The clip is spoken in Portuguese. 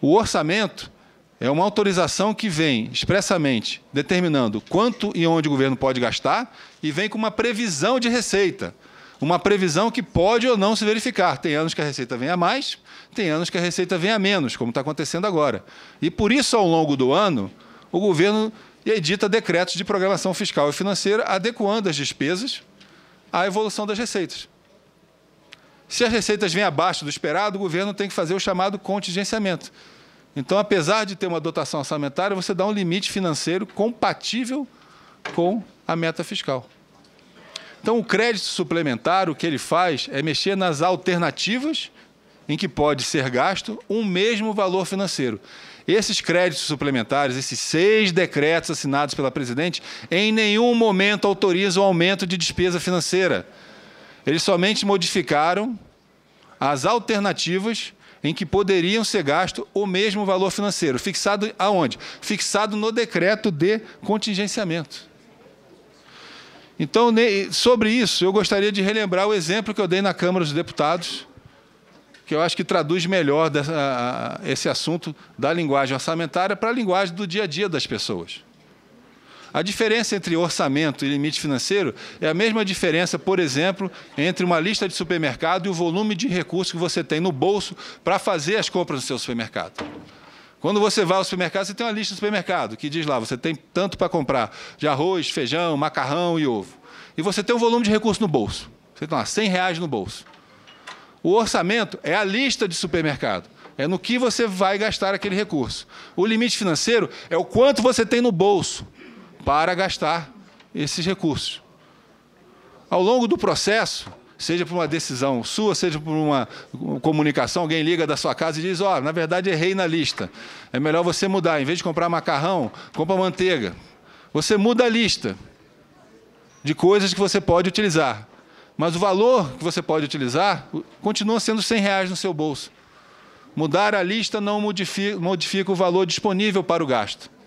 O orçamento é uma autorização que vem expressamente determinando quanto e onde o governo pode gastar e vem com uma previsão de receita. Uma previsão que pode ou não se verificar. Tem anos que a receita vem a mais, tem anos que a receita vem a menos, como está acontecendo agora. E por isso, ao longo do ano, o governo edita decretos de programação fiscal e financeira adequando as despesas à evolução das receitas. Se as receitas vêm abaixo do esperado, o governo tem que fazer o chamado contingenciamento. Então, apesar de ter uma dotação orçamentária, você dá um limite financeiro compatível com a meta fiscal. Então, o crédito suplementar, o que ele faz é mexer nas alternativas em que pode ser gasto um mesmo valor financeiro. Esses créditos suplementares, esses seis decretos assinados pela presidente, em nenhum momento autorizam aumento de despesa financeira. Eles somente modificaram as alternativas em que poderiam ser gasto o mesmo valor financeiro. Fixado aonde? Fixado no decreto de contingenciamento. Então, sobre isso, eu gostaria de relembrar o exemplo que eu dei na Câmara dos Deputados, que eu acho que traduz melhor esse assunto da linguagem orçamentária para a linguagem do dia a dia das pessoas. A diferença entre orçamento e limite financeiro é a mesma diferença, por exemplo, entre uma lista de supermercado e o volume de recursos que você tem no bolso para fazer as compras no seu supermercado. Quando você vai ao supermercado, você tem uma lista de supermercado que diz lá, você tem tanto para comprar de arroz, feijão, macarrão e ovo. E você tem um volume de recursos no bolso. Você tem lá 100 reais no bolso. O orçamento é a lista de supermercado. É no que você vai gastar aquele recurso. O limite financeiro é o quanto você tem no bolso para gastar esses recursos. Ao longo do processo, seja por uma decisão sua, seja por uma comunicação, alguém liga da sua casa e diz: Ó, oh, na verdade errei na lista. É melhor você mudar. Em vez de comprar macarrão, compra manteiga. Você muda a lista de coisas que você pode utilizar. Mas o valor que você pode utilizar continua sendo 100 reais no seu bolso. Mudar a lista não modifica, modifica o valor disponível para o gasto.